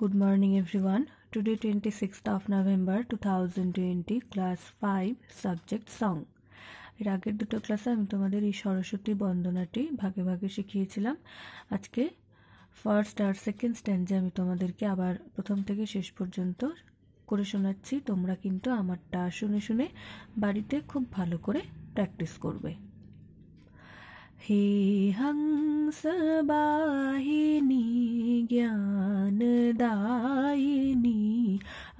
Good morning everyone. Today 26th of November 2020 class 5 subject song. এর আগের দুটো ক্লাসে আমি তোমাদের এই সরস্বতী বন্দনাটি ভাগে ভাগে শিখিয়েছিলাম আজকে ফার্স্ট আর সেকেন্ড স্ট্যান্ডে আমি তোমাদেরকে আবার প্রথম থেকে শেষ পর্যন্ত করে শোনাচ্ছি তোমরা কিন্তু আমারটা শুনে শুনে বাড়িতে খুব ভালো করে প্র্যাকটিস করবে হে হংস বাহিনী জ্ঞান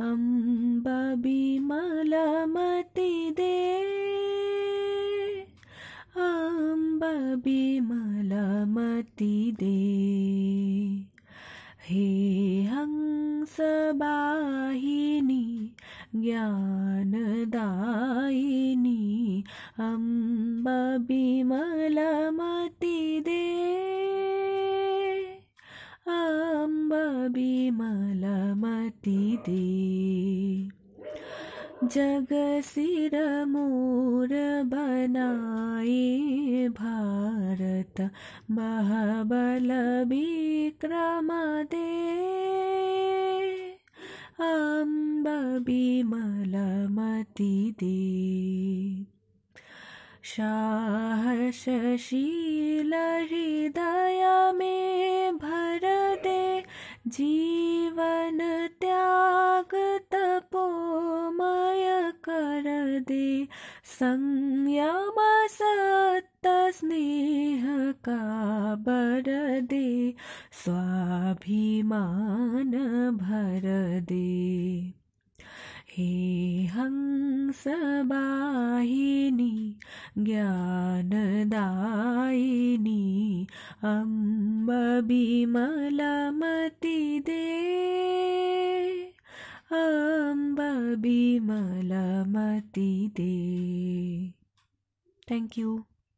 अम्बबिमलमति दे अम्बबिमलमति दे हे हंसबाहिनी ज्ञानदायिनी अम्बबिमलमति दे अम्बबिमला गति दे जग सिर मोर बनाए भारत महाबल विक्रम दे अम्ब विमल मति दे शाह शशील हृदय में भर जीवन कर दे संयम सत्त स्नेह का बर दे स्वाभिमान भर दे हे हंसबाहिनी ज्ञानदायिनी अम्ब विमलमति दे अम्ब विमल day. Thank you.